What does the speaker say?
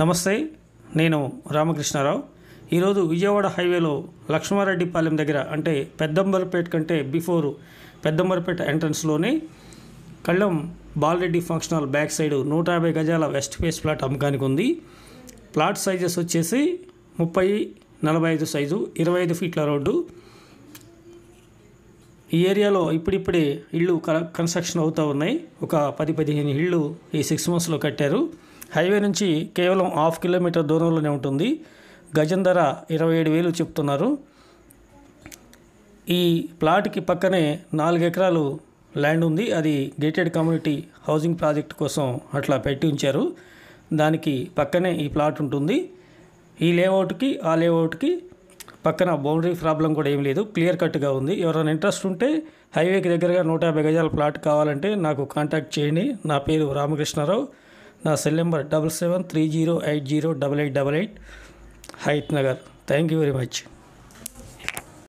నమస్తే నేను రామకృష్ణారావు ఈరోజు విజయవాడ హైవేలో లక్ష్మారెడ్డిపాలెం దగ్గర అంటే పెద్దంబరపేట కంటే బిఫోర్ పెద్దంబరపేట ఎంట్రన్స్లోనే కళ్ళం బాలరెడ్డి ఫంక్షనల్ బ్యాక్ సైడ్ నూట యాభై గజాల వెస్ట్ ఫేస్ ప్లాట్ అమ్మకానికి ఉంది ప్లాట్ సైజెస్ వచ్చేసి ముప్పై నలభై ఐదు సైజు ఇరవై ఐదు ఫీట్ల రోడ్డు ఈ ఏరియాలో ఇప్పుడిప్పుడే ఇళ్ళు కన్స్ట్రక్షన్ అవుతూ ఉన్నాయి ఒక పది పదిహేను ఇళ్ళు ఈ సిక్స్ మంత్స్లో కట్టారు హైవే నుంచి కేవలం హాఫ్ కిలోమీటర్ దూరంలోనే ఉంటుంది గజం ధర ఇరవై ఏడు వేలు చెప్తున్నారు ఈ ప్లాట్కి పక్కనే నాలుగు ఎకరాలు ల్యాండ్ ఉంది అది గేటెడ్ కమ్యూనిటీ హౌసింగ్ ప్రాజెక్ట్ కోసం అట్లా పెట్టి ఉంచారు దానికి పక్కనే ఈ ప్లాట్ ఉంటుంది ఈ లేఅవుట్కి ఆ లేఅవుట్కి పక్కన బౌండరీ ప్రాబ్లం కూడా ఏం లేదు క్లియర్ కట్గా ఉంది ఎవరైనా ఇంట్రెస్ట్ ఉంటే హైవేకి దగ్గరగా నూట యాభై గజాల ప్లాట్ కావాలంటే నాకు కాంటాక్ట్ చేయండి నా పేరు రామకృష్ణారావు ना cell number double seven three zero eight zero double eight double eight Hayathnagar thank you very much